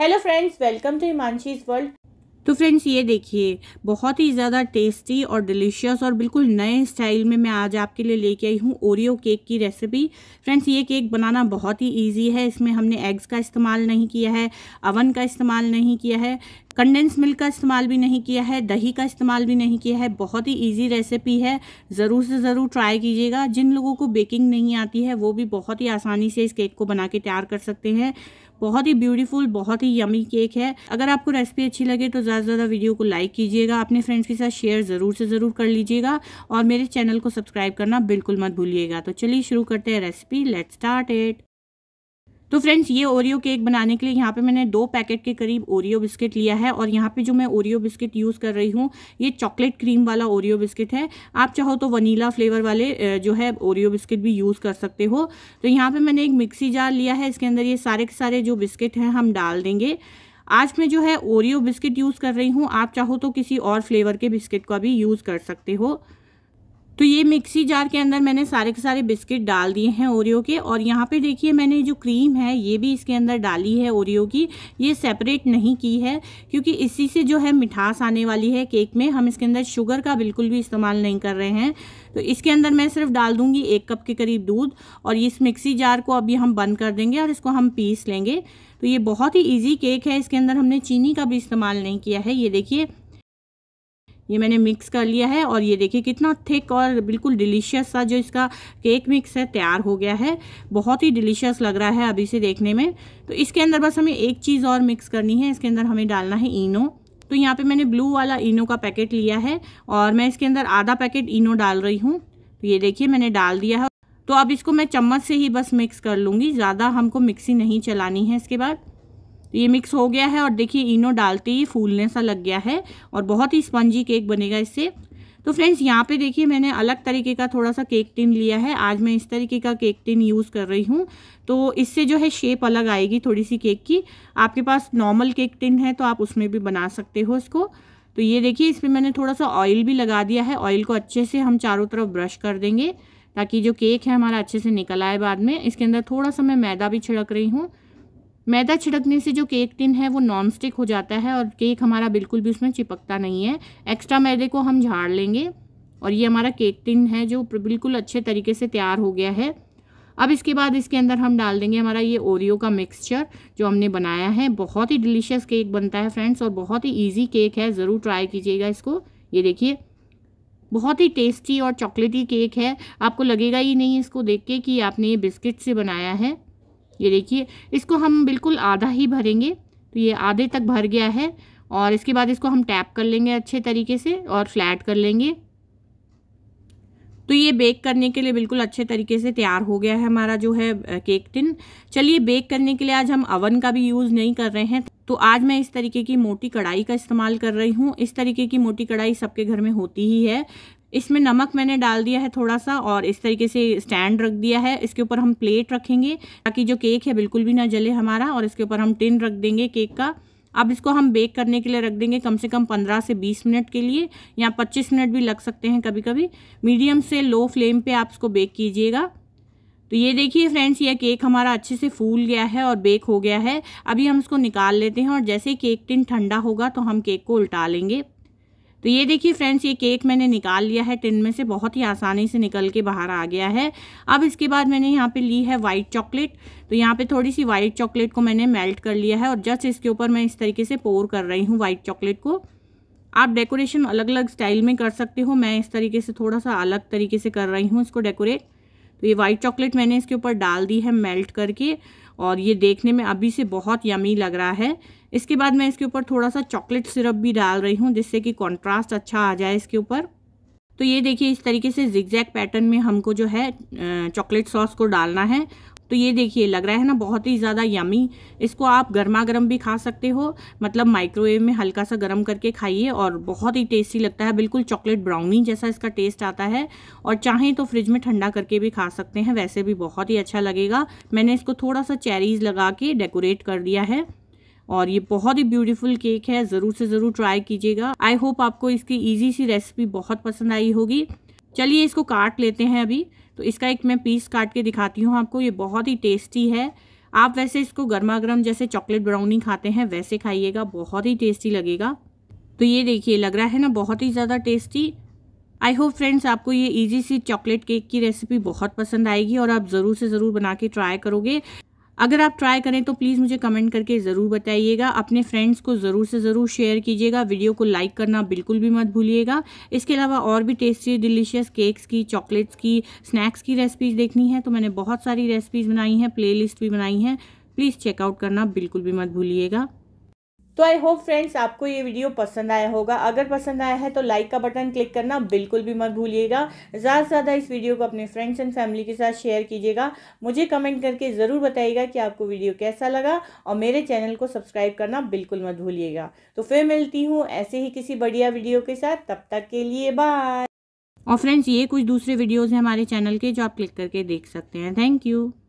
hello friends welcome to Himanshi's world तो friends ये देखिए बहुत ही ज़्यादा टेस्टी और डिलीशियस और बिल्कुल नए स्टाइल में मैं आज आपके लिए लेके आई हूँ ओरियो केक की रेसिपी फ्रेंड्स ये केक बनाना बहुत ही इजी है इसमें हमने एग्स का इस्तेमाल नहीं किया है अवन का इस्तेमाल नहीं किया है कंडेंस मिल्क का इस्तेमाल भी नहीं किया है दही का इस्तेमाल भी नहीं किया है बहुत ही इजी रेसिपी है ज़रूर से ज़रूर ट्राई कीजिएगा जिन लोगों को बेकिंग नहीं आती है वो भी बहुत ही आसानी से इस केक को बना के तैयार कर सकते हैं बहुत ही ब्यूटीफुल बहुत ही यमी केक है अगर आपको रेसिपी अच्छी लगे तो ज़्यादा से ज़्यादा वीडियो को लाइक कीजिएगा अपने फ्रेंड्स के साथ शेयर ज़रूर से ज़रूर कर लीजिएगा और मेरे चैनल को सब्सक्राइब करना बिल्कुल मत भूलिएगा तो चलिए शुरू करते हैं रेसिपी लेट स्टार्ट इट तो फ्रेंड्स ये ओरियो केक बनाने के लिए यहाँ पे मैंने दो पैकेट के करीब ओरियो बिस्किट लिया है और यहाँ पे जो मैं ओरियो बिस्किट यूज़ कर रही हूँ ये चॉकलेट क्रीम वाला ओरियो बिस्किट है आप चाहो तो वनीला फ्लेवर वाले जो है ओरियो बिस्किट भी यूज़ कर सकते हो तो यहाँ पर मैंने एक मिक्सी जार लिया है इसके अंदर ये सारे के सारे जो बिस्किट हैं हम डाल देंगे आज मैं जो है ओरियो बिस्किट यूज़ कर रही हूँ आप चाहो तो किसी और फ्लेवर के बिस्किट का भी यूज़ कर सकते हो तो ये मिक्सी जार के अंदर मैंने सारे के सारे बिस्किट डाल दिए हैं ओरियो के और यहाँ पे देखिए मैंने जो क्रीम है ये भी इसके अंदर डाली है ओरियो की ये सेपरेट नहीं की है क्योंकि इसी से जो है मिठास आने वाली है केक में हम इसके अंदर शुगर का बिल्कुल भी इस्तेमाल नहीं कर रहे हैं तो इसके अंदर मैं सिर्फ डाल दूँगी एक कप के करीब दूध और इस मिक्सी जार को अभी हम बंद कर देंगे और इसको हम पीस लेंगे तो ये बहुत ही ईजी केक है इसके अंदर हमने चीनी का भी इस्तेमाल नहीं किया है ये देखिए ये मैंने मिक्स कर लिया है और ये देखिए कितना थिक और बिल्कुल डिलीशियस सा जो इसका केक मिक्स है तैयार हो गया है बहुत ही डिलीशियस लग रहा है अभी से देखने में तो इसके अंदर बस हमें एक चीज़ और मिक्स करनी है इसके अंदर हमें डालना है इनो तो यहाँ पे मैंने ब्लू वाला इनो का पैकेट लिया है और मैं इसके अंदर आधा पैकेट इनो डाल रही हूँ तो ये देखिए मैंने डाल दिया है तो अब इसको मैं चम्मच से ही बस मिक्स कर लूँगी ज़्यादा हमको मिक्सी नहीं चलानी है इसके बाद तो ये मिक्स हो गया है और देखिए इनो डालते ही फूलने सा लग गया है और बहुत ही स्पंजी केक बनेगा इससे तो फ्रेंड्स यहाँ पे देखिए मैंने अलग तरीके का थोड़ा सा केक टिन लिया है आज मैं इस तरीके का केक टिन यूज़ कर रही हूँ तो इससे जो है शेप अलग आएगी थोड़ी सी केक की आपके पास नॉर्मल केक टिन है तो आप उसमें भी बना सकते हो इसको तो ये देखिए इसमें मैंने थोड़ा सा ऑयल भी लगा दिया है ऑयल को अच्छे से हम चारों तरफ ब्रश कर देंगे ताकि जो केक है हमारा अच्छे से निकल आए बाद में इसके अंदर थोड़ा सा मैं मैदा भी छिड़क रही हूँ मैदा छिड़कने से जो केक टिन है वो नॉन स्टिक हो जाता है और केक हमारा बिल्कुल भी उसमें चिपकता नहीं है एक्स्ट्रा मैदे को हम झाड़ लेंगे और ये हमारा केक टिन है जो बिल्कुल अच्छे तरीके से तैयार हो गया है अब इसके बाद इसके अंदर हम डाल देंगे हमारा ये ओरियो का मिक्सचर जो हमने बनाया है बहुत ही डिलीशियस केक बनता है फ्रेंड्स और बहुत ही ईजी केक है ज़रूर ट्राई कीजिएगा इसको ये देखिए बहुत ही टेस्टी और चॉकलेटी केक है आपको लगेगा ही नहीं इसको देख के कि आपने ये बिस्किट से बनाया है ये देखिए इसको हम बिल्कुल आधा ही भरेंगे तो ये आधे तक भर गया है और इसके बाद इसको हम टैप कर लेंगे अच्छे तरीके से और फ्लैट कर लेंगे तो ये बेक करने के लिए बिल्कुल अच्छे तरीके से तैयार हो गया है हमारा जो है केक टिन चलिए बेक करने के लिए आज हम अवन का भी यूज़ नहीं कर रहे हैं तो आज मैं इस तरीके की मोटी कढ़ाई का इस्तेमाल कर रही हूँ इस तरीके की मोटी कढ़ाई सबके घर में होती ही है इसमें नमक मैंने डाल दिया है थोड़ा सा और इस तरीके से स्टैंड रख दिया है इसके ऊपर हम प्लेट रखेंगे ताकि जो केक है बिल्कुल भी ना जले हमारा और इसके ऊपर हम टिन रख देंगे केक का अब इसको हम बेक करने के लिए रख देंगे कम से कम 15 से 20 मिनट के लिए या 25 मिनट भी लग सकते हैं कभी कभी मीडियम से लो फ्लेम पे आप इसको बेक कीजिएगा तो ये देखिए फ्रेंड्स ये केक हमारा अच्छे से फूल गया है और बेक हो गया है अभी हम इसको निकाल लेते हैं और जैसे केक टिन ठंडा होगा तो हम केक को उल्टा लेंगे तो ये देखिए फ्रेंड्स ये केक मैंने निकाल लिया है टिन में से बहुत ही आसानी से निकल के बाहर आ गया है अब इसके बाद मैंने यहाँ पे ली है वाइट चॉकलेट तो यहाँ पे थोड़ी सी वाइट चॉकलेट को मैंने मेल्ट कर लिया है और जस्ट इसके ऊपर मैं इस तरीके से पोर कर रही हूँ वाइट चॉकलेट को आप डेकोरेशन अलग अलग स्टाइल में कर सकते हो मैं इस तरीके से थोड़ा सा अलग तरीके से कर रही हूँ इसको डेकोरेट तो ये वाइट चॉकलेट मैंने इसके ऊपर डाल दी है मेल्ट करके और ये देखने में अभी से बहुत यमी लग रहा है इसके बाद मैं इसके ऊपर थोड़ा सा चॉकलेट सिरप भी डाल रही हूँ जिससे कि कॉन्ट्रास्ट अच्छा आ जाए इसके ऊपर तो ये देखिए इस तरीके से जिगजैग पैटर्न में हमको जो है चॉकलेट सॉस को डालना है तो ये देखिए लग रहा है ना बहुत ही ज़्यादा यमी इसको आप गर्मा गर्म भी खा सकते हो मतलब माइक्रोवेव में हल्का सा गर्म करके खाइए और बहुत ही टेस्टी लगता है बिल्कुल चॉकलेट ब्राउनी जैसा इसका टेस्ट आता है और चाहें तो फ्रिज में ठंडा करके भी खा सकते हैं वैसे भी बहुत ही अच्छा लगेगा मैंने इसको थोड़ा सा चेरीज़ लगा के डेकोरेट कर दिया है और ये बहुत ही ब्यूटीफुल केक है ज़रूर से ज़रूर ट्राई कीजिएगा आई होप आपको इसकी ईजी सी रेसिपी बहुत पसंद आई होगी चलिए इसको काट लेते हैं अभी तो इसका एक मैं पीस काट के दिखाती हूँ आपको ये बहुत ही टेस्टी है आप वैसे इसको गर्मा गर्म जैसे चॉकलेट ब्राउनी खाते हैं वैसे खाइएगा बहुत ही टेस्टी लगेगा तो ये देखिए लग रहा है ना बहुत ही ज़्यादा टेस्टी आई होप फ्रेंड्स आपको ये इजी सी चॉकलेट केक की रेसिपी बहुत पसंद आएगी और आप ज़रूर से ज़रूर बना के ट्राई करोगे अगर आप ट्राई करें तो प्लीज़ मुझे कमेंट करके ज़रूर बताइएगा अपने फ्रेंड्स को ज़रूर से ज़रूर शेयर कीजिएगा वीडियो को लाइक करना बिल्कुल भी मत भूलिएगा इसके अलावा और भी टेस्टी डिलीशियस केक्स की चॉकलेट्स की स्नैक्स की रेसिपीज़ देखनी है तो मैंने बहुत सारी रेसिपीज़ बनाई हैं प्लेलिस्ट भी बनाई हैं प्लीज़ चेकआउट करना बिल्कुल भी मत भूलिएगा तो आई होप फ्रेंड्स आपको ये वीडियो पसंद आया होगा अगर पसंद आया है तो लाइक का बटन क्लिक करना बिल्कुल भी मत भूलिएगा ज़्यादा से ज़्यादा इस वीडियो को अपने फ्रेंड्स एंड फैमिली के साथ शेयर कीजिएगा मुझे कमेंट करके ज़रूर बताइएगा कि आपको वीडियो कैसा लगा और मेरे चैनल को सब्सक्राइब करना बिल्कुल मत भूलिएगा तो फिर मिलती हूँ ऐसे ही किसी बढ़िया वीडियो के साथ तब तक के लिए बाय और फ्रेंड्स ये कुछ दूसरे वीडियोज़ हैं हमारे चैनल के जो आप क्लिक करके देख सकते हैं थैंक यू